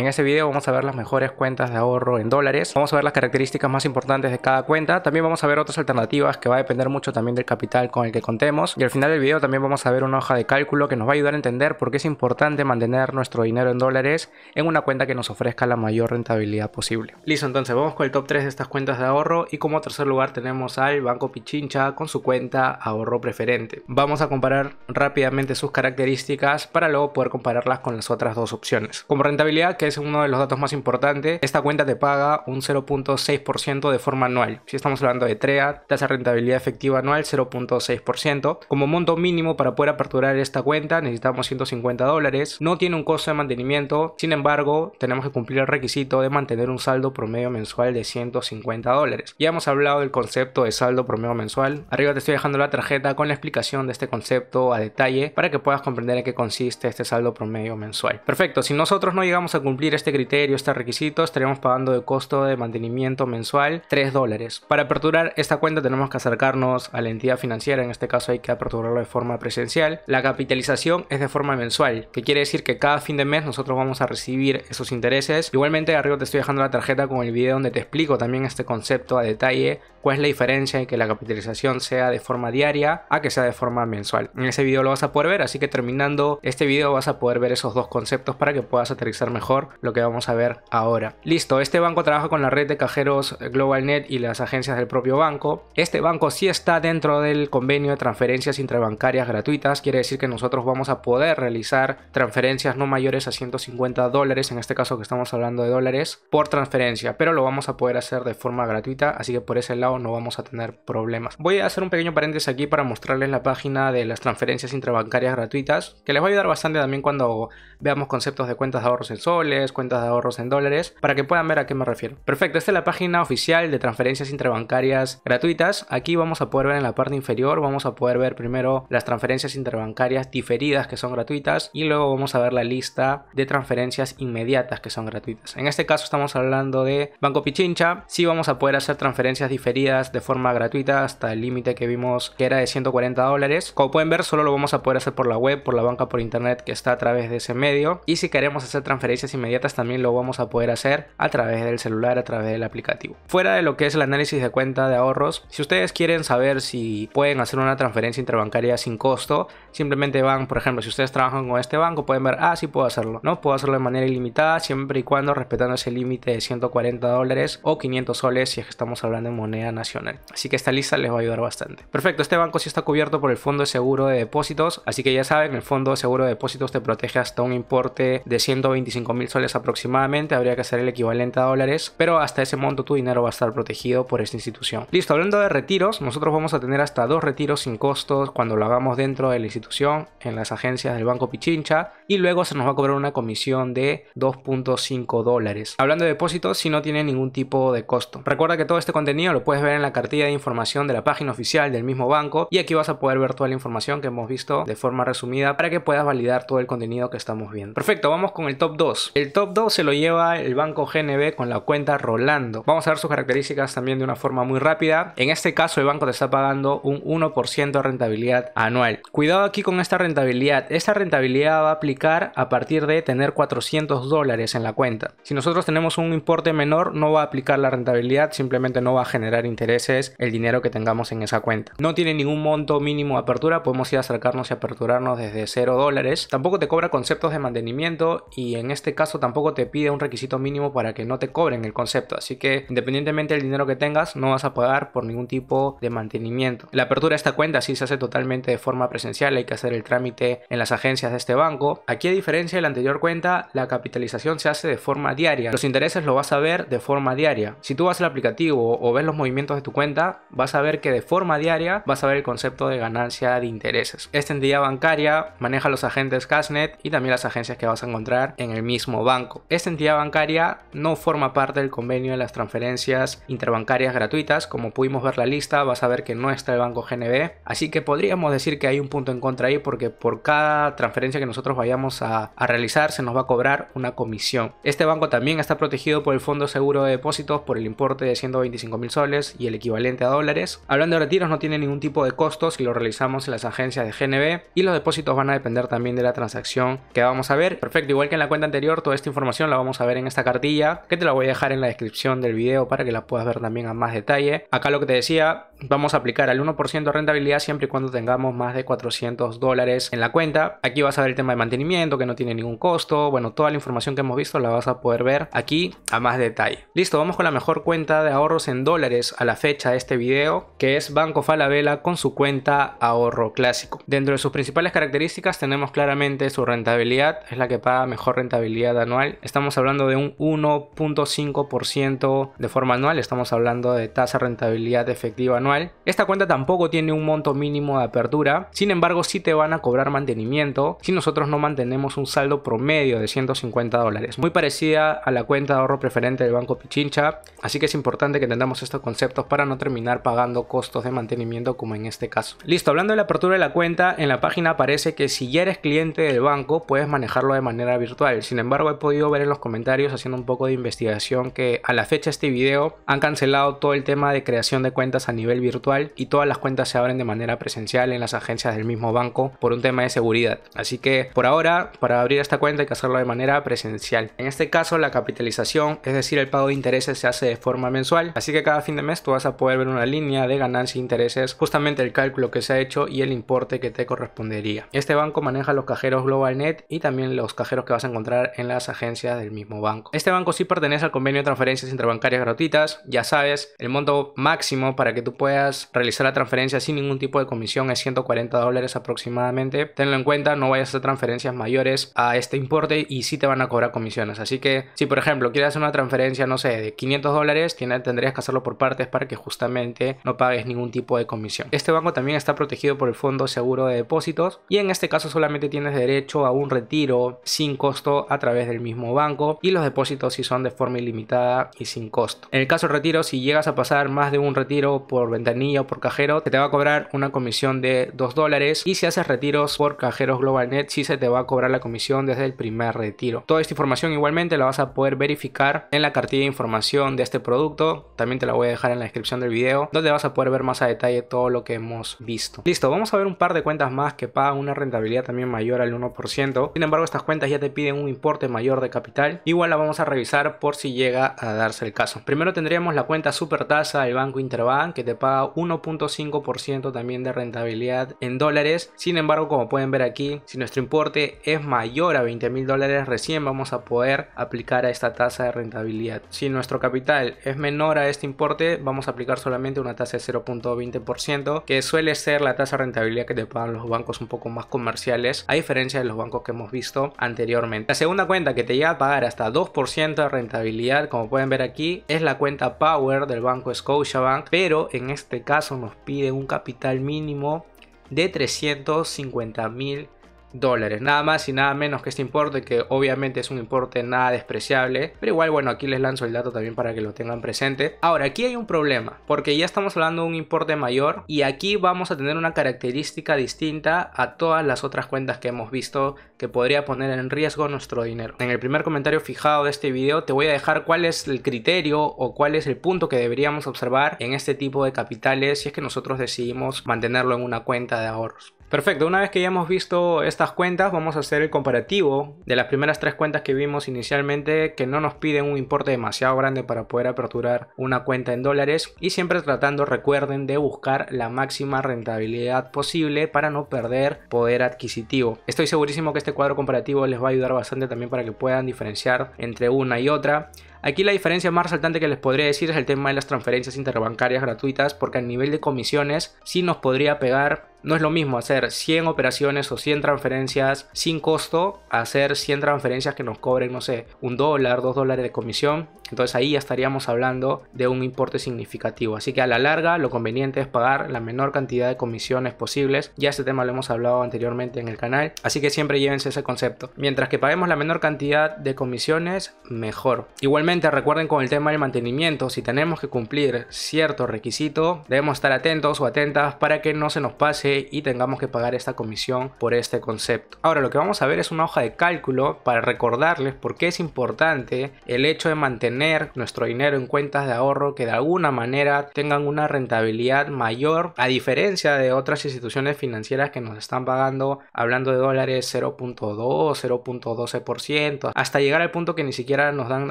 En este video vamos a ver las mejores cuentas de ahorro en dólares, vamos a ver las características más importantes de cada cuenta, también vamos a ver otras alternativas que va a depender mucho también del capital con el que contemos y al final del video también vamos a ver una hoja de cálculo que nos va a ayudar a entender por qué es importante mantener nuestro dinero en dólares en una cuenta que nos ofrezca la mayor rentabilidad posible. Listo, entonces vamos con el top 3 de estas cuentas de ahorro y como tercer lugar tenemos al Banco Pichincha con su cuenta ahorro preferente. Vamos a comparar rápidamente sus características para luego poder compararlas con las otras dos opciones. Como rentabilidad que es uno de los datos más importantes. Esta cuenta te paga un 0.6% de forma anual. Si estamos hablando de TREA, tasa de rentabilidad efectiva anual 0.6%. Como monto mínimo para poder aperturar esta cuenta necesitamos 150 dólares. No tiene un costo de mantenimiento, sin embargo tenemos que cumplir el requisito de mantener un saldo promedio mensual de 150 dólares. Ya hemos hablado del concepto de saldo promedio mensual. Arriba te estoy dejando la tarjeta con la explicación de este concepto a detalle para que puedas comprender en qué consiste este saldo promedio mensual. Perfecto, si nosotros no llegamos a cumplir cumplir este criterio, este requisito, estaremos pagando de costo de mantenimiento mensual 3 dólares. Para aperturar esta cuenta tenemos que acercarnos a la entidad financiera, en este caso hay que aperturarlo de forma presencial. La capitalización es de forma mensual, que quiere decir que cada fin de mes nosotros vamos a recibir esos intereses. Igualmente arriba te estoy dejando la tarjeta con el video donde te explico también este concepto a detalle, cuál es la diferencia en que la capitalización sea de forma diaria a que sea de forma mensual. En ese video lo vas a poder ver, así que terminando este video vas a poder ver esos dos conceptos para que puedas aterrizar mejor lo que vamos a ver ahora. Listo, este banco trabaja con la red de cajeros eh, GlobalNet y las agencias del propio banco. Este banco sí está dentro del convenio de transferencias intrabancarias gratuitas, quiere decir que nosotros vamos a poder realizar transferencias no mayores a 150 dólares, en este caso que estamos hablando de dólares, por transferencia, pero lo vamos a poder hacer de forma gratuita, así que por ese lado no vamos a tener problemas. Voy a hacer un pequeño paréntesis aquí para mostrarles la página de las transferencias intrabancarias gratuitas, que les va a ayudar bastante también cuando veamos conceptos de cuentas de ahorros en sol, cuentas de ahorros en dólares, para que puedan ver a qué me refiero. Perfecto, esta es la página oficial de transferencias interbancarias gratuitas. Aquí vamos a poder ver en la parte inferior, vamos a poder ver primero las transferencias interbancarias diferidas que son gratuitas y luego vamos a ver la lista de transferencias inmediatas que son gratuitas. En este caso estamos hablando de Banco Pichincha, si vamos a poder hacer transferencias diferidas de forma gratuita hasta el límite que vimos que era de 140 dólares. Como pueden ver, solo lo vamos a poder hacer por la web, por la banca por internet que está a través de ese medio. Y si queremos hacer transferencias inmediatas también lo vamos a poder hacer a través del celular, a través del aplicativo. Fuera de lo que es el análisis de cuenta de ahorros, si ustedes quieren saber si pueden hacer una transferencia interbancaria sin costo, simplemente van, por ejemplo, si ustedes trabajan con este banco, pueden ver, ah, sí puedo hacerlo, ¿no? Puedo hacerlo de manera ilimitada siempre y cuando respetando ese límite de 140 dólares o 500 soles si es estamos hablando en moneda nacional. Así que esta lista les va a ayudar bastante. Perfecto, este banco sí está cubierto por el Fondo de Seguro de Depósitos, así que ya saben, el Fondo de Seguro de Depósitos te protege hasta un importe de 125 mil soles aproximadamente, habría que hacer el equivalente a dólares, pero hasta ese monto tu dinero va a estar protegido por esta institución. Listo, hablando de retiros, nosotros vamos a tener hasta dos retiros sin costos cuando lo hagamos dentro de la institución, en las agencias del Banco Pichincha, y luego se nos va a cobrar una comisión de 2.5 dólares. Hablando de depósitos, si no tiene ningún tipo de costo. Recuerda que todo este contenido lo puedes ver en la cartilla de información de la página oficial del mismo banco, y aquí vas a poder ver toda la información que hemos visto de forma resumida para que puedas validar todo el contenido que estamos viendo. Perfecto, vamos con el top 2. El top 2 se lo lleva el banco GNB con la cuenta Rolando. Vamos a ver sus características también de una forma muy rápida. En este caso el banco te está pagando un 1% de rentabilidad anual. Cuidado aquí con esta rentabilidad. Esta rentabilidad va a aplicar a partir de tener 400 dólares en la cuenta. Si nosotros tenemos un importe menor no va a aplicar la rentabilidad, simplemente no va a generar intereses el dinero que tengamos en esa cuenta. No tiene ningún monto mínimo de apertura, podemos ir a acercarnos y aperturarnos desde 0 dólares. Tampoco te cobra conceptos de mantenimiento y en este caso tampoco te pide un requisito mínimo para que no te cobren el concepto, así que independientemente del dinero que tengas, no vas a pagar por ningún tipo de mantenimiento. La apertura de esta cuenta sí se hace totalmente de forma presencial, hay que hacer el trámite en las agencias de este banco. Aquí a diferencia de la anterior cuenta, la capitalización se hace de forma diaria, los intereses lo vas a ver de forma diaria. Si tú vas al aplicativo o ves los movimientos de tu cuenta, vas a ver que de forma diaria vas a ver el concepto de ganancia de intereses. Esta entidad bancaria maneja los agentes Casnet y también las agencias que vas a encontrar en el mismo banco. Esta entidad bancaria no forma parte del convenio de las transferencias interbancarias gratuitas. Como pudimos ver la lista, vas a ver que no está el banco GNB. Así que podríamos decir que hay un punto en contra ahí porque por cada transferencia que nosotros vayamos a, a realizar se nos va a cobrar una comisión. Este banco también está protegido por el Fondo Seguro de Depósitos por el importe de 125 mil soles y el equivalente a dólares. Hablando de retiros, no tiene ningún tipo de costo si lo realizamos en las agencias de GNB y los depósitos van a depender también de la transacción que vamos a ver. Perfecto, igual que en la cuenta anterior, esta información la vamos a ver en esta cartilla, que te la voy a dejar en la descripción del video para que la puedas ver también a más detalle. Acá lo que te decía, vamos a aplicar al 1% de rentabilidad siempre y cuando tengamos más de 400 dólares en la cuenta. Aquí vas a ver el tema de mantenimiento, que no tiene ningún costo. Bueno, toda la información que hemos visto la vas a poder ver aquí a más detalle. Listo, vamos con la mejor cuenta de ahorros en dólares a la fecha de este video, que es Banco Falabella con su cuenta ahorro clásico. Dentro de sus principales características tenemos claramente su rentabilidad, es la que paga mejor rentabilidad anual. Estamos hablando de un 1.5% de forma anual, estamos hablando de tasa rentabilidad efectiva anual. Esta cuenta tampoco tiene un monto mínimo de apertura, sin embargo si te van a cobrar mantenimiento si nosotros no mantenemos un saldo promedio de 150 dólares. Muy parecida a la cuenta de ahorro preferente del Banco Pichincha, así que es importante que entendamos estos conceptos para no terminar pagando costos de mantenimiento como en este caso. Listo, hablando de la apertura de la cuenta, en la página aparece que si ya eres cliente del banco puedes manejarlo de manera virtual, sin embargo embargo he podido ver en los comentarios haciendo un poco de investigación que a la fecha este video han cancelado todo el tema de creación de cuentas a nivel virtual y todas las cuentas se abren de manera presencial en las agencias del mismo banco por un tema de seguridad. Así que por ahora para abrir esta cuenta hay que hacerlo de manera presencial. En este caso la capitalización, es decir el pago de intereses se hace de forma mensual, así que cada fin de mes tú vas a poder ver una línea de ganancia e intereses, justamente el cálculo que se ha hecho y el importe que te correspondería. Este banco maneja los cajeros GlobalNet y también los cajeros que vas a encontrar en las agencias del mismo banco. Este banco sí pertenece al convenio de transferencias interbancarias gratuitas. Ya sabes, el monto máximo para que tú puedas realizar la transferencia sin ningún tipo de comisión es 140 dólares aproximadamente. Tenlo en cuenta, no vayas a hacer transferencias mayores a este importe y sí te van a cobrar comisiones. Así que si por ejemplo quieres hacer una transferencia, no sé, de 500 dólares, tendrías que hacerlo por partes para que justamente no pagues ningún tipo de comisión. Este banco también está protegido por el Fondo Seguro de Depósitos y en este caso solamente tienes derecho a un retiro sin costo a través del mismo banco y los depósitos si son de forma ilimitada y sin costo. En el caso de retiro, si llegas a pasar más de un retiro por ventanilla o por cajero, se te va a cobrar una comisión de 2 dólares y si haces retiros por cajeros GlobalNet, si se te va a cobrar la comisión desde el primer retiro. Toda esta información igualmente la vas a poder verificar en la cartilla de información de este producto, también te la voy a dejar en la descripción del video, donde vas a poder ver más a detalle todo lo que hemos visto. Listo, vamos a ver un par de cuentas más que pagan una rentabilidad también mayor al 1%, sin embargo estas cuentas ya te piden un importe mayor de capital. Igual la vamos a revisar por si llega a darse el caso. Primero tendríamos la cuenta super tasa del Banco Interbank que te paga 1.5% también de rentabilidad en dólares. Sin embargo, como pueden ver aquí, si nuestro importe es mayor a 20 mil dólares, recién vamos a poder aplicar a esta tasa de rentabilidad. Si nuestro capital es menor a este importe, vamos a aplicar solamente una tasa de 0.20%, que suele ser la tasa de rentabilidad que te pagan los bancos un poco más comerciales, a diferencia de los bancos que hemos visto anteriormente. La segunda cuenta que te llega a pagar hasta 2% de rentabilidad, como pueden ver aquí, es la cuenta Power del banco Scotiabank, pero en este caso nos pide un capital mínimo de 350 mil dólares. Nada más y nada menos que este importe, que obviamente es un importe nada despreciable. Pero igual, bueno, aquí les lanzo el dato también para que lo tengan presente. Ahora, aquí hay un problema, porque ya estamos hablando de un importe mayor y aquí vamos a tener una característica distinta a todas las otras cuentas que hemos visto que podría poner en riesgo nuestro dinero. En el primer comentario fijado de este video te voy a dejar cuál es el criterio o cuál es el punto que deberíamos observar en este tipo de capitales si es que nosotros decidimos mantenerlo en una cuenta de ahorros. Perfecto, una vez que ya hemos visto estas cuentas, vamos a hacer el comparativo de las primeras tres cuentas que vimos inicialmente que no nos piden un importe demasiado grande para poder aperturar una cuenta en dólares y siempre tratando, recuerden, de buscar la máxima rentabilidad posible para no perder poder adquisitivo. Estoy segurísimo que este cuadro comparativo les va a ayudar bastante también para que puedan diferenciar entre una y otra. Aquí la diferencia más resaltante que les podría decir es el tema de las transferencias interbancarias gratuitas, porque a nivel de comisiones sí nos podría pegar. No es lo mismo hacer 100 operaciones o 100 transferencias sin costo, hacer 100 transferencias que nos cobren, no sé, un dólar, dos dólares de comisión. Entonces ahí ya estaríamos hablando de un importe significativo. Así que a la larga lo conveniente es pagar la menor cantidad de comisiones posibles. Ya este tema lo hemos hablado anteriormente en el canal. Así que siempre llévense ese concepto. Mientras que paguemos la menor cantidad de comisiones, mejor. Igualmente recuerden con el tema del mantenimiento. Si tenemos que cumplir cierto requisito, debemos estar atentos o atentas para que no se nos pase y tengamos que pagar esta comisión por este concepto. Ahora lo que vamos a ver es una hoja de cálculo para recordarles por qué es importante el hecho de mantener nuestro dinero en cuentas de ahorro que de alguna manera tengan una rentabilidad mayor a diferencia de otras instituciones financieras que nos están pagando hablando de dólares 0.2, 0.12% hasta llegar al punto que ni siquiera nos dan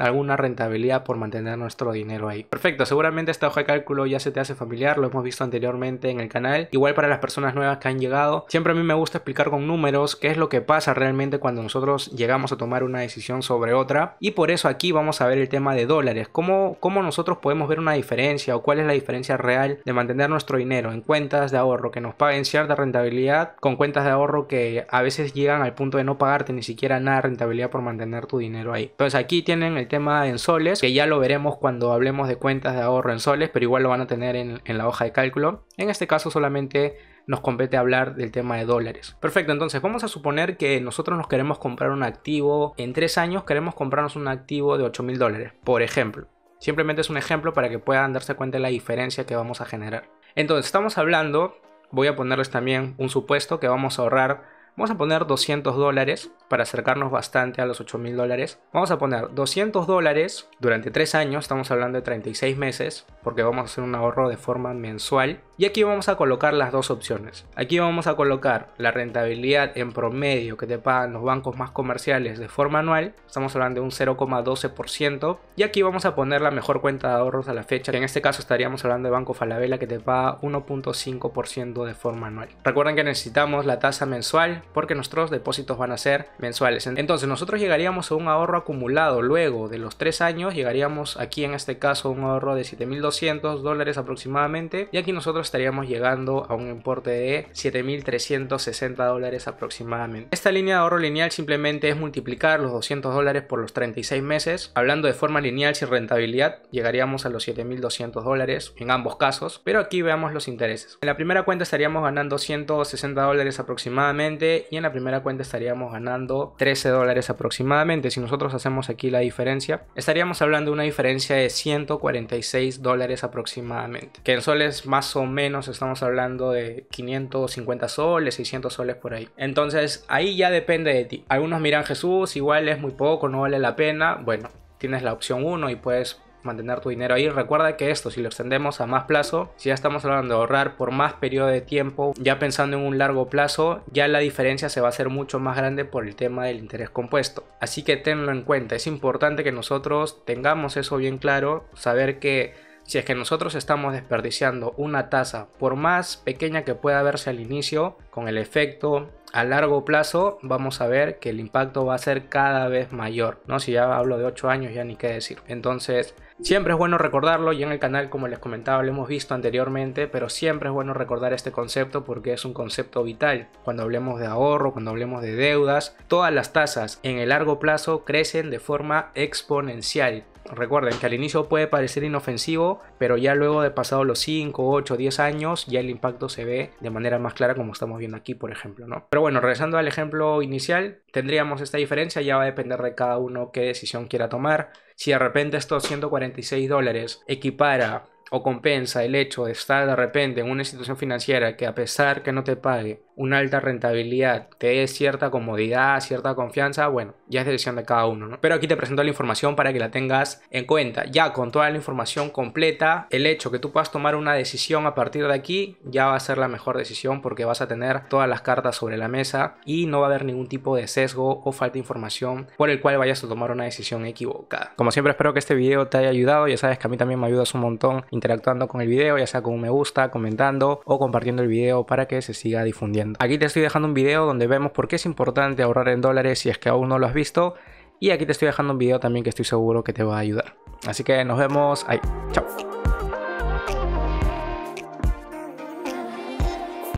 alguna rentabilidad por mantener nuestro dinero ahí. Perfecto, seguramente esta hoja de cálculo ya se te hace familiar, lo hemos visto anteriormente en el canal. Igual para las personas nuevas que han llegado, siempre a mí me gusta explicar con números qué es lo que pasa realmente cuando nosotros llegamos a tomar una decisión sobre otra y por eso aquí vamos a ver el tema de dólares. ¿Cómo, ¿Cómo nosotros podemos ver una diferencia o cuál es la diferencia real de mantener nuestro dinero en cuentas de ahorro que nos paguen cierta rentabilidad con cuentas de ahorro que a veces llegan al punto de no pagarte ni siquiera nada de rentabilidad por mantener tu dinero ahí? Entonces aquí tienen el tema en soles, que ya lo veremos cuando hablemos de cuentas de ahorro en soles, pero igual lo van a tener en, en la hoja de cálculo. En este caso solamente nos compete hablar del tema de dólares. Perfecto, entonces vamos a suponer que nosotros nos queremos comprar un activo, en tres años queremos comprarnos un activo de 8 mil dólares, por ejemplo. Simplemente es un ejemplo para que puedan darse cuenta de la diferencia que vamos a generar. Entonces, estamos hablando, voy a ponerles también un supuesto que vamos a ahorrar, vamos a poner 200 dólares para acercarnos bastante a los 8 mil dólares. Vamos a poner 200 dólares durante tres años, estamos hablando de 36 meses, porque vamos a hacer un ahorro de forma mensual y aquí vamos a colocar las dos opciones. Aquí vamos a colocar la rentabilidad en promedio que te pagan los bancos más comerciales de forma anual. Estamos hablando de un 0,12%. Y aquí vamos a poner la mejor cuenta de ahorros a la fecha. en este caso estaríamos hablando de Banco Falabella que te paga 1.5% de forma anual. Recuerden que necesitamos la tasa mensual porque nuestros depósitos van a ser mensuales. Entonces nosotros llegaríamos a un ahorro acumulado luego de los tres años. Llegaríamos aquí en este caso a un ahorro de 7.200 dólares aproximadamente. Y aquí nosotros estaríamos llegando a un importe de 7.360 dólares aproximadamente. Esta línea de ahorro lineal simplemente es multiplicar los 200 dólares por los 36 meses. Hablando de forma lineal sin rentabilidad, llegaríamos a los 7.200 dólares en ambos casos, pero aquí veamos los intereses. En la primera cuenta estaríamos ganando 160 dólares aproximadamente y en la primera cuenta estaríamos ganando 13 dólares aproximadamente. Si nosotros hacemos aquí la diferencia, estaríamos hablando de una diferencia de 146 dólares aproximadamente, que en es más o menos estamos hablando de 550 soles, 600 soles por ahí. Entonces ahí ya depende de ti. Algunos miran Jesús, igual es muy poco, no vale la pena. Bueno, tienes la opción 1 y puedes mantener tu dinero ahí. Recuerda que esto, si lo extendemos a más plazo, si ya estamos hablando de ahorrar por más periodo de tiempo, ya pensando en un largo plazo, ya la diferencia se va a hacer mucho más grande por el tema del interés compuesto. Así que tenlo en cuenta, es importante que nosotros tengamos eso bien claro, saber que si es que nosotros estamos desperdiciando una tasa, por más pequeña que pueda verse al inicio, con el efecto a largo plazo vamos a ver que el impacto va a ser cada vez mayor, ¿no? Si ya hablo de 8 años ya ni qué decir. Entonces, siempre es bueno recordarlo y en el canal como les comentaba lo hemos visto anteriormente, pero siempre es bueno recordar este concepto porque es un concepto vital. Cuando hablemos de ahorro, cuando hablemos de deudas, todas las tasas en el largo plazo crecen de forma exponencial. Recuerden que al inicio puede parecer inofensivo, pero ya luego de pasado los 5, 8, 10 años, ya el impacto se ve de manera más clara como estamos viendo aquí, por ejemplo, ¿no? Pero bueno, regresando al ejemplo inicial, tendríamos esta diferencia, ya va a depender de cada uno qué decisión quiera tomar. Si de repente estos 146 dólares equipara o compensa el hecho de estar de repente en una institución financiera que a pesar que no te pague, una alta rentabilidad, te dé cierta comodidad, cierta confianza, bueno, ya es decisión de cada uno, ¿no? Pero aquí te presento la información para que la tengas en cuenta. Ya con toda la información completa, el hecho que tú puedas tomar una decisión a partir de aquí ya va a ser la mejor decisión porque vas a tener todas las cartas sobre la mesa y no va a haber ningún tipo de sesgo o falta de información por el cual vayas a tomar una decisión equivocada. Como siempre espero que este video te haya ayudado, ya sabes que a mí también me ayudas un montón interactuando con el video, ya sea con un me gusta, comentando o compartiendo el video para que se siga difundiendo Aquí te estoy dejando un video donde vemos por qué es importante ahorrar en dólares si es que aún no lo has visto. Y aquí te estoy dejando un video también que estoy seguro que te va a ayudar. Así que nos vemos ahí. Chao.